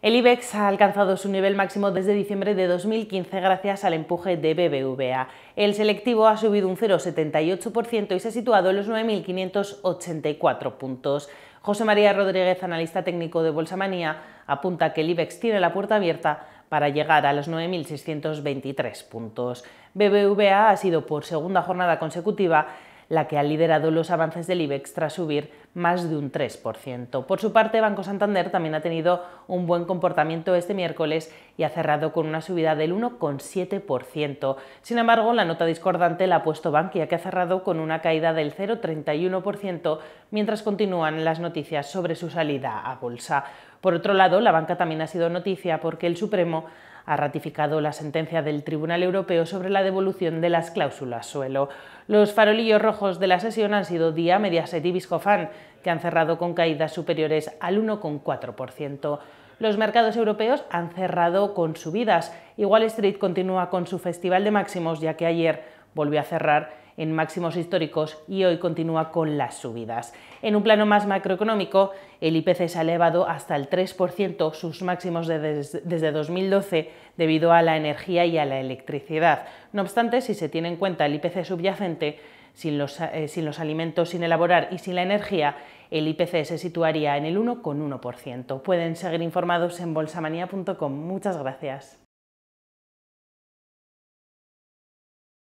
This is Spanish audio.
El IBEX ha alcanzado su nivel máximo desde diciembre de 2015 gracias al empuje de BBVA. El selectivo ha subido un 0,78% y se ha situado en los 9.584 puntos. José María Rodríguez, analista técnico de Bolsa Manía, apunta que el IBEX tiene la puerta abierta para llegar a los 9.623 puntos. BBVA ha sido por segunda jornada consecutiva la que ha liderado los avances del IBEX tras subir más de un 3%. Por su parte, Banco Santander también ha tenido un buen comportamiento este miércoles y ha cerrado con una subida del 1,7%. Sin embargo, la nota discordante la ha puesto Bankia, que ha cerrado con una caída del 0,31%, mientras continúan las noticias sobre su salida a bolsa. Por otro lado, la banca también ha sido noticia porque el Supremo ha ratificado la sentencia del Tribunal Europeo sobre la devolución de las cláusulas suelo. Los farolillos rojos de la sesión han sido Día, Mediaset y Biscofan, que han cerrado con caídas superiores al 1,4%. Los mercados europeos han cerrado con subidas. Wall Street continúa con su festival de máximos, ya que ayer volvió a cerrar en máximos históricos y hoy continúa con las subidas. En un plano más macroeconómico, el IPC se ha elevado hasta el 3%, sus máximos desde 2012, debido a la energía y a la electricidad. No obstante, si se tiene en cuenta el IPC subyacente, sin los, eh, sin los, alimentos, sin elaborar y sin la energía, el IPC se situaría en el 1,1%. Pueden seguir informados en bolsamanía.com. Muchas gracias.